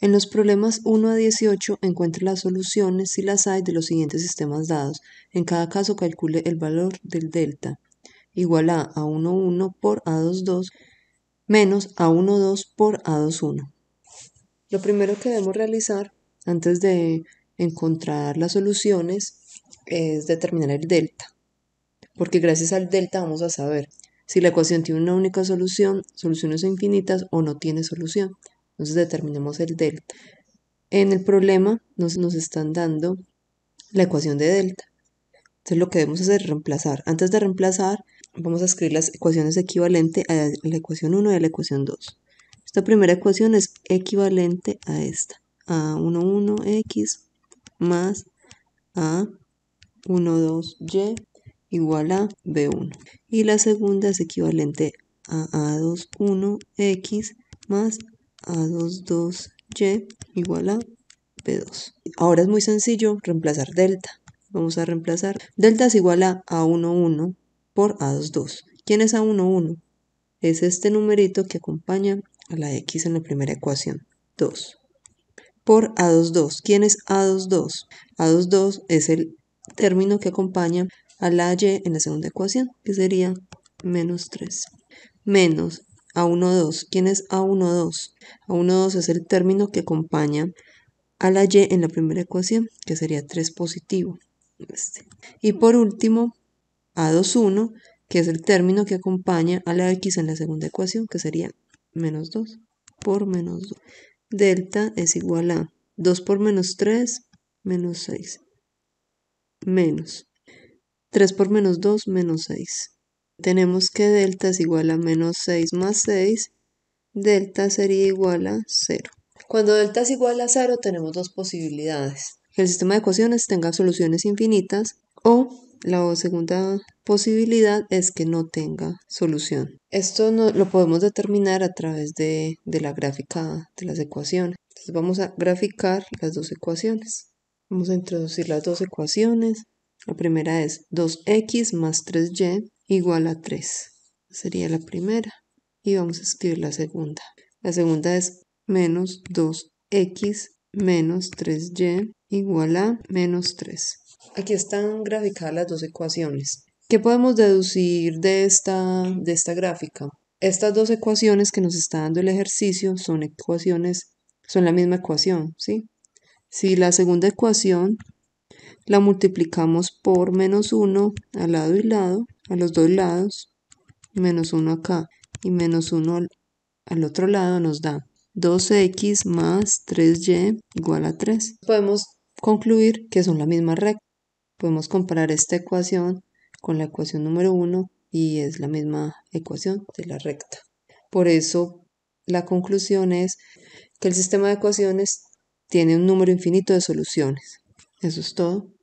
En los problemas 1 a 18 encuentre las soluciones, si las hay, de los siguientes sistemas dados. En cada caso calcule el valor del delta igual a A11 por A22 menos A12 por A21. Lo primero que debemos realizar antes de encontrar las soluciones es determinar el delta, porque gracias al delta vamos a saber si la ecuación tiene una única solución, soluciones infinitas o no tiene solución. Entonces determinamos el delta. En el problema nos, nos están dando la ecuación de delta. Entonces lo que debemos hacer es reemplazar. Antes de reemplazar, vamos a escribir las ecuaciones equivalentes a la ecuación 1 y a la ecuación 2. Esta primera ecuación es equivalente a esta. A 11 x más a 1, y igual a b1. Y la segunda es equivalente a a 21 x más a22Y igual a P2. Ahora es muy sencillo reemplazar delta. Vamos a reemplazar. Delta es igual a A11 por A22. ¿Quién es A11? Es este numerito que acompaña a la X en la primera ecuación. 2 por A22. ¿Quién es A22? A22 es el término que acompaña a la Y en la segunda ecuación, que sería menos 3. Menos a1-2. ¿Quién es A1-2? A1-2 es el término que acompaña a la y en la primera ecuación, que sería 3 positivo. Este. Y por último, A21, que es el término que acompaña a la x en la segunda ecuación, que sería menos 2 por menos 2. Delta es igual a 2 por menos 3, menos 6. Menos 3 por menos 2, menos 6 tenemos que delta es igual a menos 6 más 6, delta sería igual a 0. Cuando delta es igual a 0 tenemos dos posibilidades. Que el sistema de ecuaciones tenga soluciones infinitas o la segunda posibilidad es que no tenga solución. Esto lo podemos determinar a través de, de la gráfica de las ecuaciones. Entonces vamos a graficar las dos ecuaciones. Vamos a introducir las dos ecuaciones. La primera es 2x más 3y igual a 3. Sería la primera. Y vamos a escribir la segunda. La segunda es menos 2x menos 3y igual a menos 3. Aquí están graficadas las dos ecuaciones. ¿Qué podemos deducir de esta, de esta gráfica? Estas dos ecuaciones que nos está dando el ejercicio son ecuaciones, son la misma ecuación, ¿sí? Si la segunda ecuación la multiplicamos por menos 1 al lado y lado, a los dos lados, menos 1 acá y menos 1 al otro lado nos da 2x más 3y igual a 3. Podemos concluir que son la misma recta. Podemos comparar esta ecuación con la ecuación número 1 y es la misma ecuación de la recta. Por eso la conclusión es que el sistema de ecuaciones tiene un número infinito de soluciones. Eso es todo.